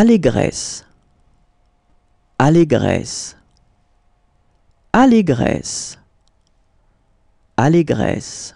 allégresse, allégresse, allégresse, allégresse.